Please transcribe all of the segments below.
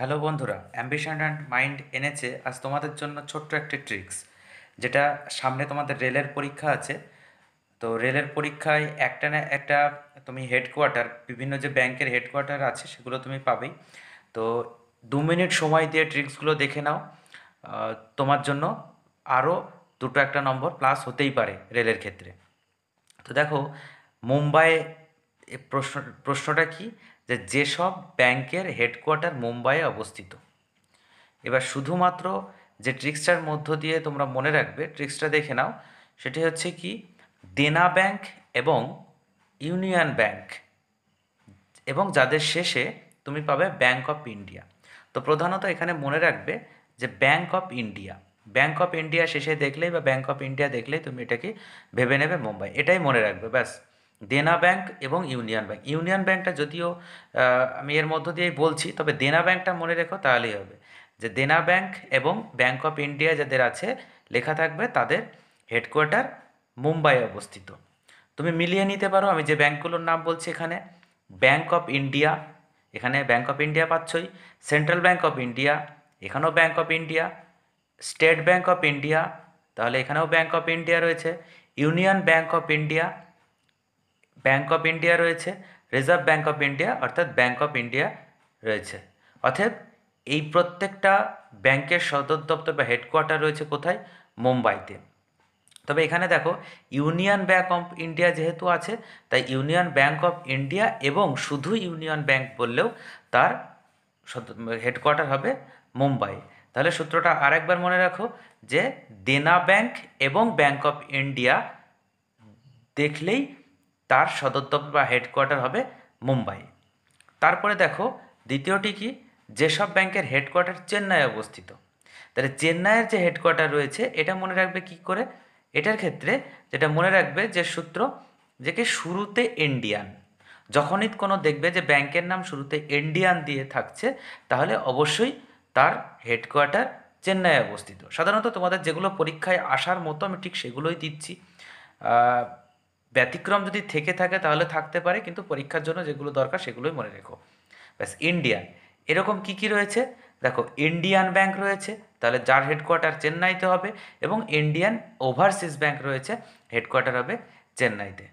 hello বন্ধুরা ambition and mind এনেছে আজ তোমাদের জন্য ছোট্ট একটি ট্রিক্স যেটা সামনে তোমাদের রেলের পরীক্ষা আছে তো রেলের পরীক্ষায় একটা না একটা তুমি হেডকোয়ার্টার বিভিন্ন যে ব্যাংকের হেডকোয়ার্টার আছে সেগুলো তুমি পাবেই তো দু মিনিট সময় দিয়ে ট্রিক্সগুলো দেখে নাও তোমার জন্য আরও দুটো একটা নম্বর প্লাস হতেই পারে রেলের ক্ষেত্রে তো দেখো মুম্বাই প্রশ্ন প্রশ্নটা কি যে যেসব ব্যাংকের হেডকোয়ার্টার মুম্বাইয়ে অবস্থিত এবার শুধুমাত্র যে ট্রিক্সটার মধ্য দিয়ে তোমরা মনে রাখবে ট্রিক্সটা দেখে নাও সেটি হচ্ছে কি দেনা ব্যাংক এবং ইউনিয়ন ব্যাংক এবং যাদের শেষে তুমি পাবে ব্যাংক অফ ইন্ডিয়া তো প্রধানত এখানে মনে রাখবে যে Bank of India Bank of India শেষে দেখলেই বা ব্যাংক অফ ইন্ডিয়া দেখলেই তুমি এটাকে ভেবে নেবে মুম্বাই এটাই মনে রাখবে ব্যাস দেনা ব্যাংক এবং ইউনিয়ন ব্যাংক ইউনিয়ন ব্যাংকটা যদিও আমি এর মধ্য দিয়েই বলছি তবে দেনা ব্যাংকটা মনে রেখো তাহলেই হবে যে দেনা ব্যাংক এবং ব্যাংক অফ ইন্ডিয়া যাদের আছে লেখা থাকবে তাদের হেডকোয়ার্টার মুম্বাইয়ে অবস্থিত তুমি মিলিয়ে নিতে পারো আমি যে ব্যাংকগুলোর নাম বলছি এখানে ব্যাংক অফ ইন্ডিয়া এখানে ব্যাংক অফ ইন্ডিয়া পাচ্ছই সেন্ট্রাল ব্যাংক অফ ইন্ডিয়া এখানেও Bank of India State Bank of India তাহলে এখানেও ব্যাংক অফ ইন্ডিয়া রয়েছে Union Bank of India Bank of India রয়েছে রিজার্ভ ব্যাঙ্ক অফ ইন্ডিয়া অর্থাৎ Bank of India রয়েছে অর্থাৎ এই প্রত্যেকটা ব্যাংকের সদর দপ্তর বা হেডকোয়ার্টার রয়েছে কোথায় মুম্বাইতে তবে এখানে দেখো ইউনিয়ন ব্যাঙ্ক অফ ইন্ডিয়া যেহেতু আছে তাই ইউনিয়ন ব্যাঙ্ক অফ ইন্ডিয়া এবং শুধু ইউনিয়ন ব্যাঙ্ক বললেও তার হেডকোয়ার্টার হবে মুম্বাই তাহলে সূত্রটা আরেকবার মনে রাখো যে দেনা ব্যাংক এবং ব্যাঙ্ক অফ ইন্ডিয়া দেখলেই তার সদর দপ্তর বা হেডকোয়ার্টার হবে মুম্বাই তারপরে দেখো দ্বিতীয়টি কি যেসব ব্যাংকের হেডকোয়ার্টার চেন্নাই অবস্থিত তাহলে চেন্নাইয়ের যে হেডকোয়ার্টার রয়েছে এটা মনে রাখবে কি করে এটার ক্ষেত্রে যেটা মনে রাখবে যে সূত্র যে কি শুরুতে ইন্ডিয়ান যখনই কোনো দেখবে যে ব্যাংকের নাম শুরুতে ইন্ডিয়ান দিয়ে থাকছে তাহলে অবশ্যই তার হেডকোয়ার্টার চেন্নাইয়ে অবস্থিত সাধারণত তোমাদের যেগুলো পরীক্ষায় আসার মতো আমি ঠিক সেগুলোই দিচ্ছি ব্যতিক্রম যদি থেকে থাকে তাহলে থাকতে পারে কিন্তু পরীক্ষার জন্য যেগুলো দরকার সেগুলোই মনে রেখো ব্যাস ইন্ডিয়া এরকম কি কি রয়েছে দেখো ইন্ডিয়ান ব্যাংক রয়েছে তাহলে যার হেডকোয়ার্টার চেন্নাইতে হবে এবং ইন্ডিয়ান ওভারসিজ ব্যাংক রয়েছে হেডকোয়ার্টার হবে চেন্নাইতে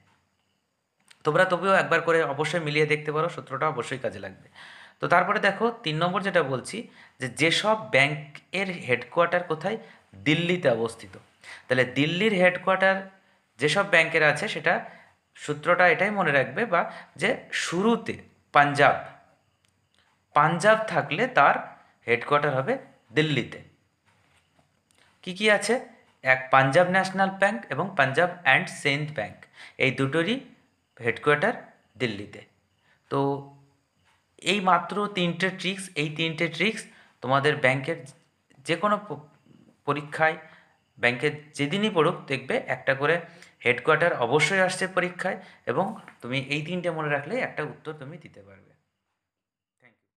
তোমরা তবুও একবার করে অবশ্যই মিলিয়ে দেখতে পারো সূত্রটা অবশ্যই কাজে লাগবে তো তারপরে দেখো তিন নম্বর যেটা বলছি যে যেসব ব্যাংকের হেডকোয়ার্টার কোথায় দিল্লিতে অবস্থিত তাহলে দিল্লির হেডকোয়ার্টার যেসব ব্যাংকের আছে সেটা সূত্রটা এটাই মনে রাখবে বা যে শুরুতে পাঞ্জাব পাঞ্জাব থাকলে তার হেডকোয়ার্টার হবে দিল্লিতে কি কি আছে এক পাঞ্জাব ন্যাশনাল ব্যাংক এবং পাঞ্জাব অ্যান্ড সেন্ট ব্যাংক এই দুটোরই হেডকোয়ার্টার দিল্লিতে তো এই মাত্র তিনটে ট্রিক্স এই তিনটে ট্রিক্স তোমাদের ব্যাংকের যে কোনো পরীক্ষায় ব্যাংকের যেদিনই পড়ুক দেখবে একটা করে হেডকোয়ার্টার অবশ্যই আসছে পরীক্ষায় এবং তুমি এই তিনটে মনে রাখলে একটা উত্তর তুমি দিতে পারবে